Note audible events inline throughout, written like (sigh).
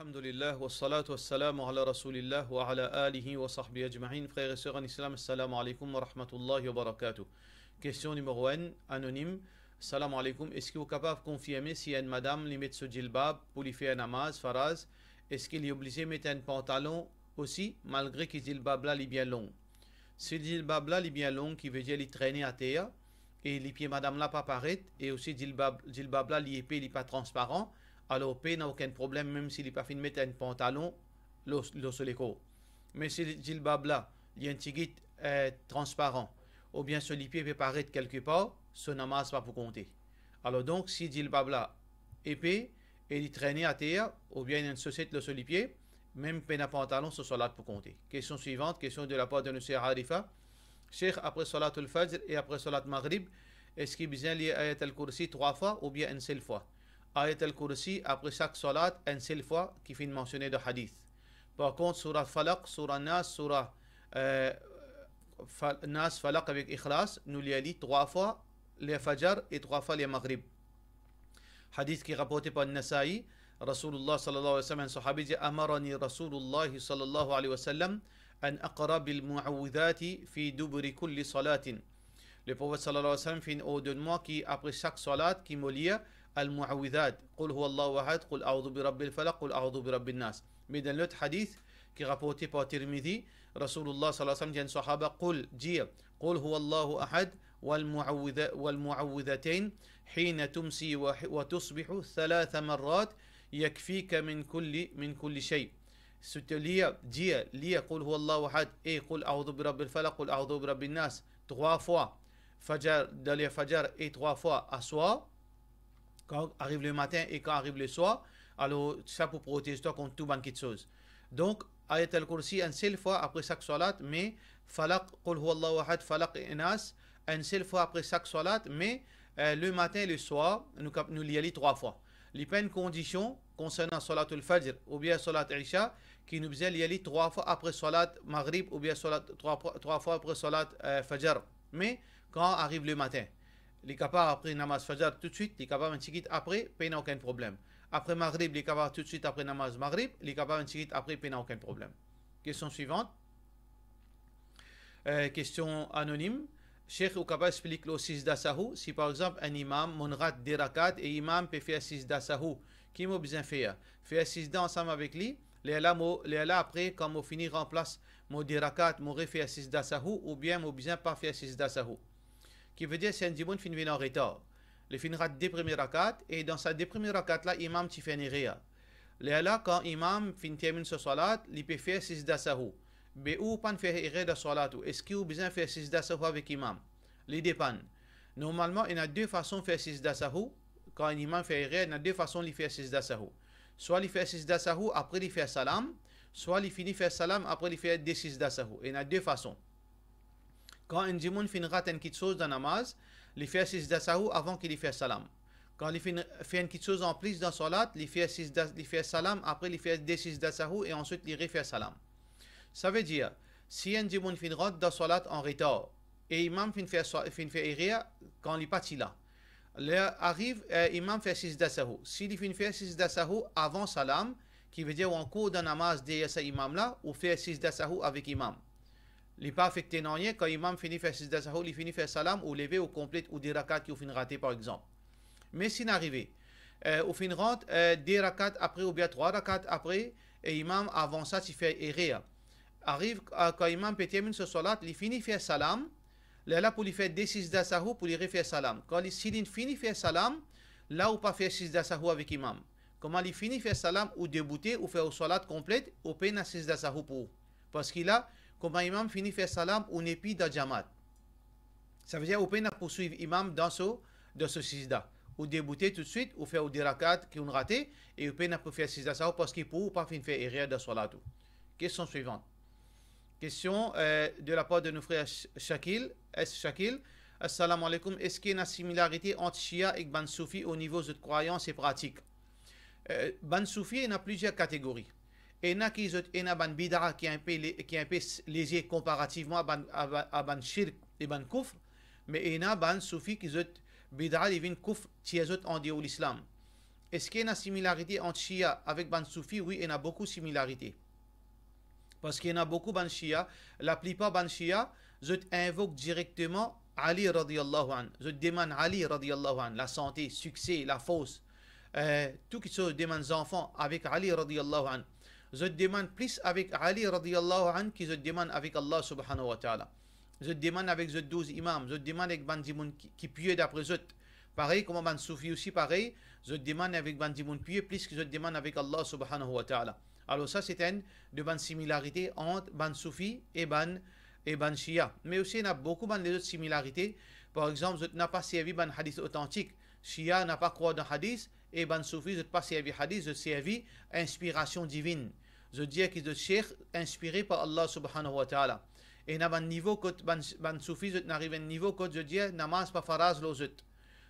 Elhamdülillah ve salatu ve selamu ala Resulillah ve ala alihi ve sahbihi ecma'in. Frères et sœurs en islam, assalamu alaikum ve rahmatullahi ve barakatuh. Question numéro 1, anonyme. Salam alaikum. Est-ce que vous êtes capable de confirmer si une madame limite ce djilbab pour lui faire un namaz, faraz Est-ce qu'il est obligé de mettre un pantalon aussi, malgré que ce djilbab là est bien long Ce djilbab là est bien long, qui veut dire qu'il traîner à terre, et les pieds madame là pas paraître, et aussi djilbab, djilbab là, il n'est pas transparent alors P n'a aucun problème, même s'il n'est pas fini de mettre un pantalon, l'osseléco. Mais si le babla, là, il y a un euh, transparent, ou bien ce pied peut paraître quelque part, ce namas pas pour compter. Alors donc, si babla est épais, et il traîne à terre, ou bien il y a une société le pied, même pas à pantalon, ce soir-là pour compter. Question suivante, question de la part de M. Harifa. Cheikh, après salat al-Fajr et après salat maghrib, est-ce qu'il est besoin de ayat al-Kursi trois fois ou bien une seule fois Ayat al-Kursi, après chaque salat, un seul fois qui fait une mentionner de hadith. Par contre, surah Falak, surah Nas, surah euh, Nas, Falak avec Ikhlas, nous les dit trois fois les Fajr et trois fois les Maghrib. Hadith qui est rapporté par Nasa'i, Rasulullah sallallahu alayhi wa sallam, un sahabi dit Amarani Rasulullah sallallahu alayhi wa sallam, an aqra bil mu'awidati fi dubri kulli salatin. Le prophète sallallahu alayhi wa sallam fait une ordre de moi qui, après chaque salat, qui me lia, المعوذات قل هو الله واحد قل اعوذ برب الفلق قل اعوذ برب الناس ميدان لوت حديث كي غابوتي با ترمذي رسول الله صلى الله عليه وسلم جن صحابه قل جي قل هو الله احد والمعوذ والمعوذتين حين تمسي وتصبح ثلاث مرات يكفيك من كل من كل شيء ستلية جي لي قل هو الله احد اي قل اعوذ برب الفلق قل اعوذ برب الناس 3 فوا فجر دالي فجر اي 3 فوا اسوا quand arrive le matin et quand arrive le soir. Alors, ça pour protéger toi contre tout banquet de choses. Donc, ayat al-Kursi, une seule fois après chaque salat, mais falak qul huwallahu ahad, falak enas une seule fois après chaque salat, mais euh, le matin et le soir, nous, nous l'y allons trois fois. Les peines conditions concernant salat al-Fajr ou bien salat isha qui nous faisait l'y aller trois fois après salat Maghrib ou bien salat, trois, trois fois après salat euh, Fajr. Mais quand arrive le matin les capars après namaz fajr tout de suite, les capars un sikit après, peine aucun problème. Après maghrib, les capars tout de suite après namaz maghrib, les capars un sikit après, peine aucun problème. Question suivante. Euh, question anonyme. Cheikh Oukaba explique le 6 sahou. Si par exemple un imam, monrat rat déracade, et imam peut faire 6 sahou, qui m'a besoin hein? faire Faire d'Assahou ensemble avec lui. Les là, les là après, quand finir en remplace mon dirakat, mon refait 6 d'Assahou, ou bien mon besoin pas faire 6 d'Assahou qui veut dire c'est un dimoun fin en retard. Le finira des premiers rakat, et dans sa des premiers rakat là, imam fait une Le là, quand imam termine sa salat, il peut faire 6 dasahu. Mais où pan faire dans de salat Est-ce qu'il a besoin de faire six dasahu avec imam Les dépend. Normalement, il y a deux façons de faire six dasahu. Quand l'imam imam fait iré, il y a deux façons de faire six dasahu. Soit il fait six dasahu, après il fait salam, soit il finit faire salam après il fait des six Il y a deux façons. Quand un djimoun finira une petite chose dans namaz, il fait six dassahu avant qu'il fasse salam. Quand il fait une petite chose en plus dans salat, il fait fait salam, après il fait des six sahou et ensuite il refait salam. Ça veut dire, si un une finira dans salat en retard, et l'imam finit faire fin quand il partit là, là arrive, euh, l'imam fait 6 dassahu. S'il finit fait 6 dassahu avant salam, qui veut dire en cours d'un namaz derrière cet imam là, ou fait 6 dassahu avec l'imam. Il n'est pas affecté dans rien. Quand l'imam finit faire 6 d'assahou, il finit faire salam ou lever ou complète ou des rakats qui ou fin raté par exemple. Mais s'il n'arrivait, arrivé, euh, au fin rentre, euh, rakats après ou bien trois rakats après, et l'imam avant ça s'il fait errer. Arrive euh, quand l'imam peut terminer ce salat, il finit faire salam. Là, là pour lui faire des Sisda pour lui refaire salam. Quand il finit faire salam, là ou pas faire 6 d'assahou avec l'imam. Comment il finit faire salam ou débouter ou faire au salat complète ou peine à 6 pour Parce qu'il a comment un imam finit faire salam, une épie dans Jamaat. Ça veut dire qu'on peut poursuivre l'imam dans ce, dans ce sisda. Ou débouter tout de suite, ou faire des rakats qui ont raté, et on peut faire sisda ça parce qu'il peut pas faire erreur dans salat. Question suivante. Question euh, de la part de nos frères Shakil. ce Shakil. Assalamu alaikum. Est-ce qu'il y a une similarité entre Shia et Ban Soufi au niveau de croyance et pratiques euh, Ban Soufi, il y a plusieurs catégories et na qui et na ban bid'a qui est un peu qui est un peu léger comparativement à ban à ban shirk et ban kufr mais et na ban soufi qui zot bid'a divin kufr qui zot en dit l'islam est-ce qu'il y a une similarité entre Shia avec Ban Soufi Oui, il y a beaucoup de similarités. Parce qu'il y a beaucoup Ban Shia. La plupart Ban Shia, je invoque directement Ali radiallahu an. Je demande Ali radiallahu an. La santé, succès, la force. Euh, tout qui se demande enfants avec Ali radiallahu an je demande plus avec Ali radiallahu anhu que je demande avec Allah subhanahu wa ta'ala. Je demande avec les 12 imams, je demande avec Bandimoun qui, qui pue d'après eux. Pareil, comme Ban Soufi aussi, pareil, je demande avec Bandimoun pieux plus que je demande avec Allah subhanahu wa ta'ala. Alors ça, c'est une de bonnes similarités entre Ban Soufi et Ban et Ban Shia. Mais aussi, il y a beaucoup de autres similarités. Par exemple, je n'ai pas servi Ban Hadith authentique. Shia n'a pas croit dans Hadith et je soufi je pas servi hadith je servi inspiration divine je dis que je cheikh inspiré par Allah subhanahu wa ta'ala et na un niveau que ban soufi je n'arrive à un niveau que je dis namaz pas faraz lo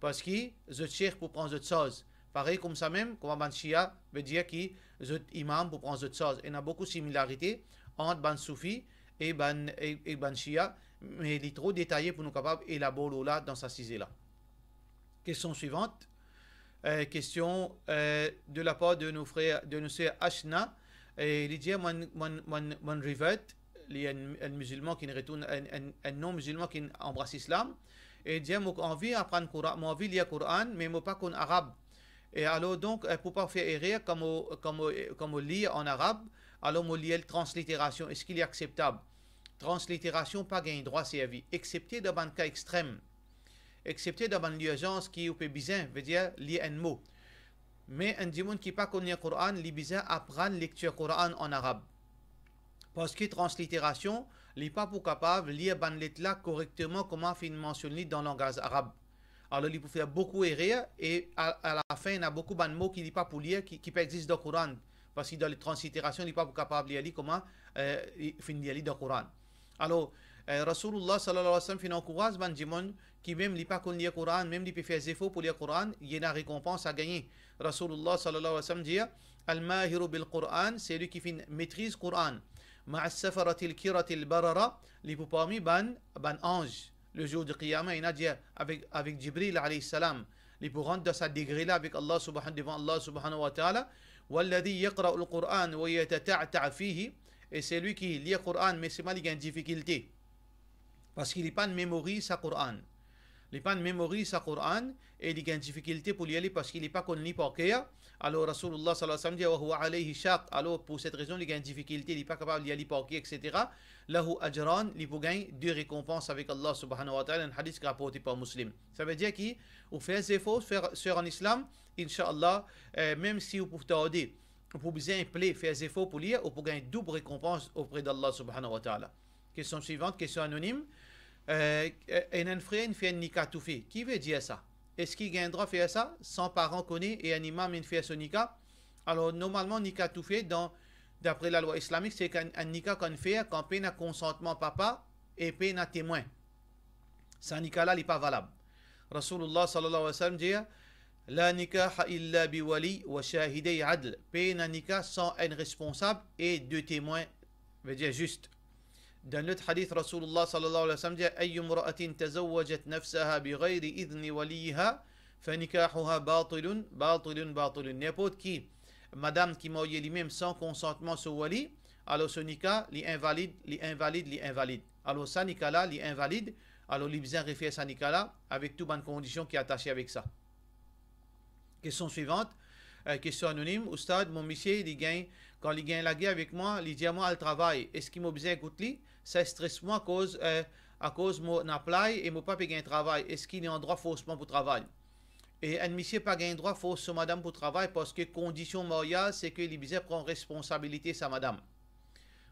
parce que je cheikh pour prendre cette chose pareil comme ça même comme ban shia veut dire que je imam pour prendre cette chose y a beaucoup de similarités entre ban soufi et ban et, mais il est trop détaillé pour nous capables d'élaborer là dans sa cisée là question suivante euh, question euh, de la part de nos frères, de nos sœurs Ashna. Et il dit, mon, mon, il y a un, musulman qui retourne, un, un, non-musulman qui embrasse l'islam. Et il dit, j'ai envie d'apprendre Coran, envie de lire Coran, mais je pas un arabe. Et alors donc, euh, pour pas faire errer comme on, comme, comme en arabe, alors je lis la translittération. Est-ce qu'il est acceptable Translittération, pas le droit, à sa vie, excepté dans un cas extrême excepté dans une liaison qui besoin, cest veut dire lire un mot. Mais un dimoun qui pas connaît le Coran, les à apprennent lecture Coran en arabe. Parce que translittération, n'est pas pour capable lire ban lettre correctement comment fin mentionné dans le langage arabe. Alors, il peut faire beaucoup errer et à, la fin, il y a beaucoup de mots qui n'est pas pour lire, qui, qui peut exister dans le Coran. Parce que dans les translittérations, il n'est pas capable de lire comment euh, il dans le Coran. Alors, رسول الله صلى الله عليه وسلم في نوكواز بان جيمون كي ميم لي باكون لي قران ميم لي بيفي زيفو بو قران ينا ريكومبونس ا غاني رسول الله صلى الله عليه وسلم جي الماهر بالقران سي لو كي فين ميتريز قران مع السفرة الكرة البررة لي بو بامي بان انج لو جو دو قيامة ينا جي افيك افيك جبريل عليه السلام لي بو غوند سا ديغري لا افيك الله سبحانه ديفون الله سبحانه وتعالى والذي يقرا القران ويتتعتع فيه Et c'est lui qui lit le Coran, mais c'est malgré une difficulté. parce qu'il n'est pas de mémoire sa Coran. Il n'est pas de mémoire sa Coran et il a des difficultés pour y aller parce qu'il n'est pas connu par cœur. Alors Rasulullah sallallahu alayhi wa alayhi shaq. Alors pour cette raison, il a des difficultés, il n'est pas capable d'y aller par cœur, etc. Lahu ajran, il peut gagner deux récompenses avec Allah subhanahu wa ta'ala, un hadith rapporté par musulman. Ça veut dire qu'on fait des efforts faire un islam, inshallah, euh, même si vous pouvez tarder, vous pouvez faire des efforts pour lire, vous pouvez gagner double récompense auprès d'Allah subhanahu wa ta'ala. Question suivante, question anonyme. Euh, euh, Qui veut dire ça Est-ce qu'il a faire ça Sans parents connaît et un imam ne fait ce nikah Alors, normalement, nikah tout fait, d'après la loi islamique, c'est qu'un un nikah qu'on fait quand peine un consentement papa et peine à témoin. Ce nikah-là n'est pas valable. Rasulullah sallallahu alayhi wa sallam dit La nikah illa wali wa shahidei adl. Peine à nikah sans un responsable et deux témoins, veut dire juste. دلت حديث رسول الله صلى الله عليه وسلم أي امرأة تزوجت نفسها بغير إذن وليها فنكاحها باطل باطل باطل N'importe qui, madame qui marie lui-même sans consentement sur wali, alors ce nikah, l'invalide, l'invalide, l'invalide. Alors ça nikah-là, l'invalide, alors l'ibzin réfère ça nikah-là avec toutes bonnes conditions qui est attachée avec ça. Question suivante. Euh, Question anonyme, au stade, mon monsieur, il gagne, quand il gagne la guerre avec moi, il dit à moi, le travail. Est-ce qu'il m'a besoin d'écouter Ça stresse moi à cause, euh, à cause de mon appel et mon papa gagne travail. Est-ce qu'il a un droit faussement pour travail et un monsieur pas gagne droit faussement madame pour travail parce que condition mariage, c'est que l'Ibizé prend responsabilité sa madame.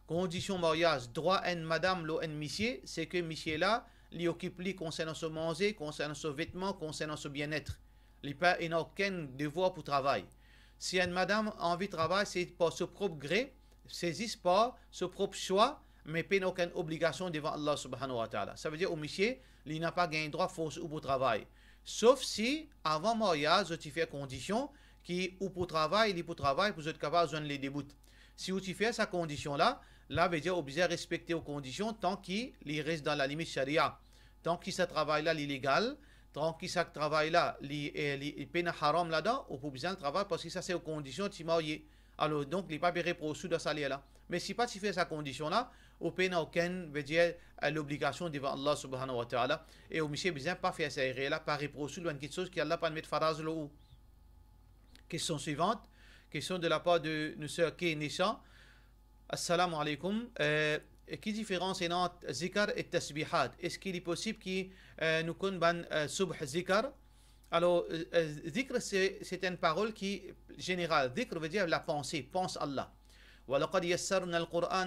Condition mariage, droit en madame l'eau en monsieur, c'est que monsieur là, il occupe lui concernant son manger, concernant son vêtement, concernant son bien-être. Il n'a aucun devoir pour travail. Si une madame a envie de travailler, c'est par son propre gré, saisit pas son propre choix, mais pas aucune obligation devant Allah subhanahu wa ta'ala. Ça veut dire au monsieur, il n'a pas gagné droit force ou pour travail. Sauf si, avant mariage, tu fais condition qui ou pour travail, il pour travail, pour être capable de les débuts. Si vous fait sa condition-là, là veut dire obligé à respecter aux conditions tant qu'il reste dans la limite charia. Tant qu'il ce travail-là illégal, donc, qui ça travaille-là Il eh, paye haram là-dedans, ou pour besoin de travail, parce que ça, c'est aux conditions de marié. Alors, donc, il a pas payé pour de salaire là. Mais si pas tu fais sa condition-là, au paye aucun, aucune, veut dire, l'obligation devant Allah subhanahu wa ta'ala. Et au monsieur besoin pas faire ça, là, pas de loin quelque chose qui Allah pas mettre faraz là haut. Question suivante, question de la part de nos sœurs naissant. Assalamu alaikum. Euh, quelle différence est entre zikr et tasbihat Est-ce qu'il est possible que euh, nous kun ban euh, subh euh, euh, zikr Alors, zikr, c'est une parole qui générale. Zikr veut dire la pensée, pense Allah. Ou alors, al Quran,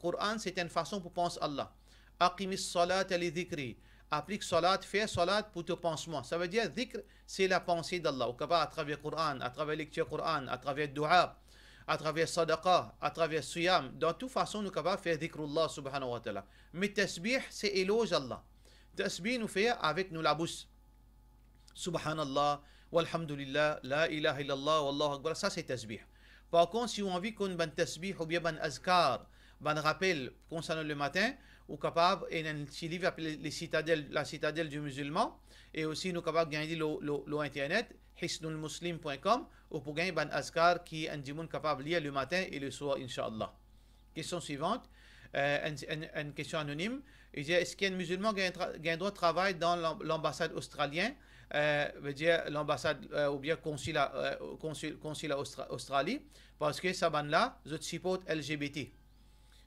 Quran c'est une façon pour penser Allah. Aqimis salat al dhikri. Applique salat, fais salat pour ton pensement. Ça veut dire, zikr, c'est la pensée d'Allah. Au cas à travers le Quran, à travers lecture du Quran, à travers le du'a à travers sadaqa, à travers suyam. Dans toute façon, nous sommes capables de faire dhikrullah subhanahu wa ta'ala. Mais tasbih, c'est éloge Allah. Tasbih, nous fait avec nous la bouche. Subhanallah, walhamdulillah, la ilaha illallah, wallahu akbar. Ça, c'est tasbih. Par contre, si on a envie qu'on ben tasbih ou bien azkar, ben rappel concernant le matin, ou capable, et un le livre appelé la citadelle du musulman, et aussi nous capable de gagner l'internet internet, hisnulmuslim.com ou pour gagner Ban Azkar qui est un capable de lire le matin et le soir, Inch'Allah. Question suivante, euh, une, question anonyme. Il dit Est-ce qu'un musulman qui a droit de travail dans l'ambassade australienne euh, veut dire l'ambassade euh, ou bien consulat, euh, consulat Australie, parce que ça là, je supporte LGBT.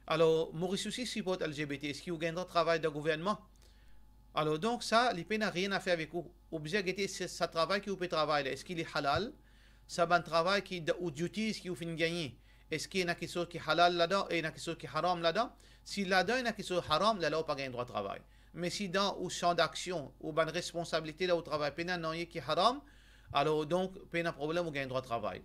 Alors, Maurice aussi supporte LGBT. Est-ce qu'il y a dans travail de gouvernement alors donc ça, n'y n'a rien à faire avec vous. Objet c'est ça travail qui vous peut travailler. Est-ce qu'il est halal Ça un travail qui ou duties qui vous fait gagner. Est-ce qu'il y a qui sont qui halal là-dedans et il y a qui sont qui haram là-dedans Si là-dedans il y en a qui sont haram, là-là on pas gagner droit de travail. Mais si dans ou champ d'action ou ben responsabilité là au travail pénal non y qui haram, alors donc un problème ou gagne droit de travail.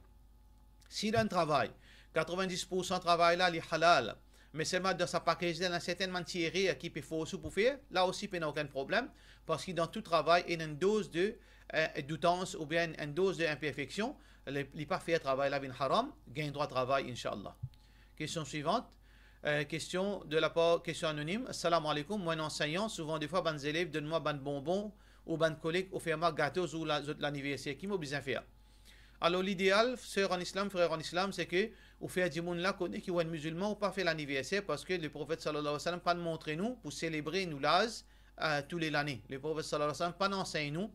Si dans le travail, 90% travail là il est halal mais seulement dans sa package, il a certainement euh, qui peut faire pour faire. Là aussi, il n'y a aucun problème, parce que dans tout travail, il y a une dose de euh, doutance ou bien une dose d'imperfection. Il pas fait travail là, bien haram, gain droit de travail, inshallah. Question suivante. Euh, question de la part, question anonyme. Salam alaikum, moi, un enseignant, souvent des fois, ban élèves, donne-moi des bonbons ou des collègues, ou faire ma gâteau ou l'anniversaire. Qui m'oblige à faire? Alors l'idéal, sœur en islam, frère en islam, c'est que vous faites du monde là connaît qui est musulman ou pas fait l'anniversaire parce que le prophète sallallahu alayhi wa sallam pas montré nous pour célébrer nous l'âge euh, tous les années. Le prophète sallallahu alayhi wa sallam pas enseigne nous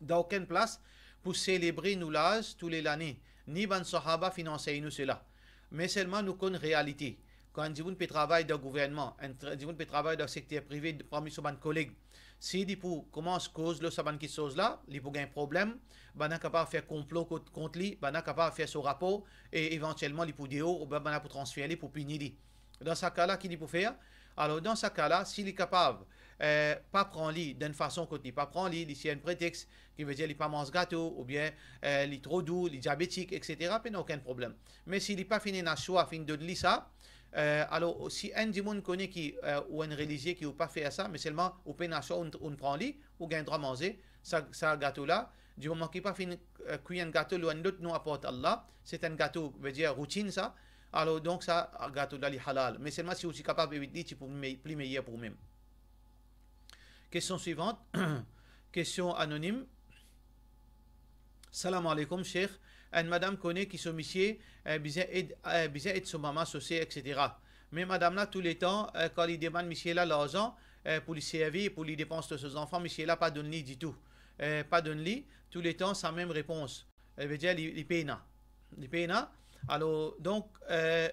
dans aucune place pour célébrer nous l'âge tous les années. Ni ban sahaba financer nous cela. Mais seulement nous connaît réalité quand je travaille travailler dans le gouvernement, je peut travailler dans le secteur privé parmi mes collègues, si on commencent à cause de qui chose là, ils peuvent un problème, ben, ils sont capables de faire complot contre lui, ben, ils sont capables de faire ce rapport, et éventuellement ils pou dire, ou oh, bien ben, pour transférer, pour punir. Dans ce cas-là, qu'ils peuvent faire Alors dans ce cas-là, s'il est capable euh, pas prendre lui d'une façon qu'on dit pas prendre lui, s'il y a un prétexte qui veut dire qu'il pas mange gâteau ou bien euh, est trop doux, il est diabétique, etc., il n'y n'a aucun problème. Mais s'il n'est pas fini dans choix, fin de lui ça, euh, alors, si un du connaît qui, euh, ou un religieux qui n'a pas fait ça, mais seulement au pénation, on, on prend lit, ou gagne droit à manger, ça, ça gâteau-là, du moment qu'il n'a pas fait euh, cuire un gâteau, ou un autre nous apporte Allah, c'est un gâteau, veut dire routine ça, alors donc ça, ah, gâteau-là, est halal. Mais seulement si vous êtes capable de dire, tu peux plus meilleur pour vous-même. Question suivante, (coughs) question anonyme. Salam alaikum, cheikh une madame connaît qui sont messieurs, besoin de son maman, associée, etc. Mais madame là, tous les temps, euh, quand il demande monsieur là l'argent euh, pour lui servir, pour les dépenses de ses enfants, monsieur là pas donne du tout. Euh, pas donne tous les temps, sa même réponse. Elle veut dire, il paye na. Il paye na. Alors, donc,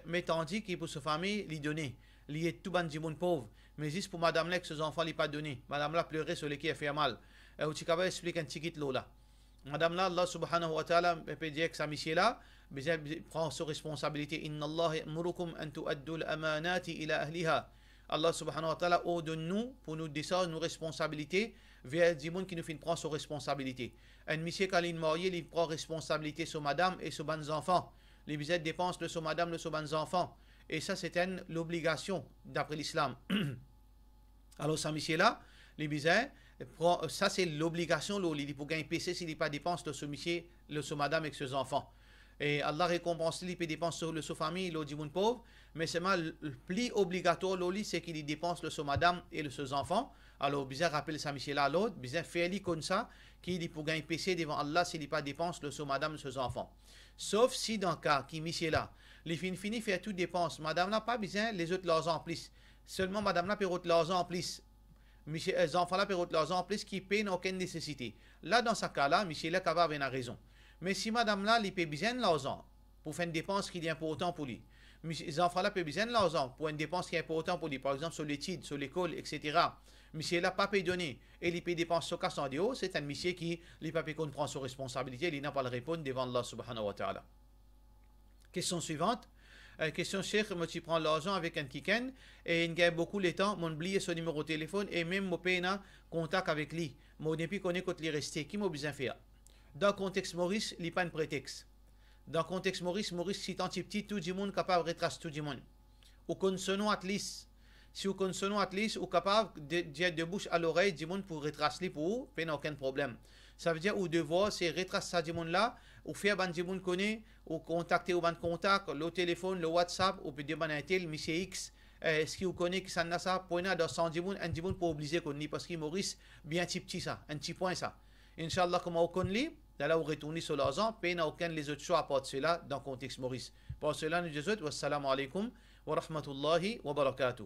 mais tandis qu'il pour sa famille, lui donner. Il est tout du monde pauvre. Mais juste pour madame là, que ses enfants l'y pas donné. Madame là pleurait sur les qui a fait mal. Euh, explique un petit kit là. Hmm. Madame là, Allah subhanahu wa ta'ala peut dire que sa mission là, prend ses responsabilités. Inna Allah murukum an amanati ila ahliha. Allah subhanahu wa ta'ala ordonne nous pour nous descendre nos responsabilités vers des gens qui nous font prendre ses responsabilité. Un monsieur qui il est marié, il prend responsabilité sur madame et sur ses enfants. Les bisettes dépensent de sur madame, de sur bons enfants. Et ça, c'est une l'obligation d'après l'islam. (clears throat) Alors, ça, monsieur là, les bisettes, ça c'est l'obligation, il pour gagner PC s'il n'y pas dépense de ce monsieur, le ce madame et ses enfants. Et Allah récompense les dépenses sur le sous famille, le pauvre, mais c'est mal le pli obligatoire, l'oli, c'est qu'il dépense le sous madame et le ses enfants. Alors, bizarre rappelle ça, monsieur là, l'autre, bizarre fait comme ça, qui dit pour gagner PC devant Allah s'il n'y pas dépense le sous madame ses enfants. Sauf si dans le cas qui monsieur là, les fin fini fait toute dépense, madame n'a pas besoin les autres leurs en Seulement madame n'a pas l'argent en plus monsieur, les enfants-là, pour leurs plus qui payent aucune nécessité. Là, dans ce cas-là, monsieur là kaba avait raison. Mais si madame-là, il paye bien l'argent pour faire une dépense qui est importante pour lui, monsieur, les enfants-là besoin bien l'argent pour une dépense qui est importante pour lui, par exemple sur l'étude, sur l'école, etc., monsieur là pas payé donné et il paye dépense sur casse en c'est un monsieur qui, les pas qu'on prend responsabilité et il n'a pas le répondre devant Allah subhanahu wa ta'ala. Question suivante. Euh, question chère, moi tu prends l'argent avec un kiken et il gagne beaucoup de temps, mon oublié son numéro de téléphone et même mon pena contact avec lui. Moi depuis qu'on est resté. Qu'est-ce que m'a besoin faire Dans le contexte Maurice, il n'y a pas de prétexte. Dans le contexte Maurice, Maurice si tant petit, tout le monde capable de retracer tout le monde. Ou se nom Atlis. Si vous êtes Atlis, ou capable de dire de bouche à l'oreille du monde pour retracer pour vous, a aucun problème. Ça veut dire, ou devoir c'est retracer ça là, ou faire ban dimoun connaît, ou contacter ou ban contact, le téléphone, le WhatsApp, ou peut demander tel, monsieur X, euh, est-ce qu'il connaît qui ça n'a ça, point dans 100 dimoun, un dimoun pour obliger qu'on parce qu'il Maurice, bien petit petit ça, un petit point ça. Inch'Allah, comme on connaît, d'aller retourner sur l'argent, peine n'a aucun les autres choses à part cela dans le contexte Maurice. Pour cela, nous disons, wassalamu alaikum wa rahmatullahi wa barakatuh.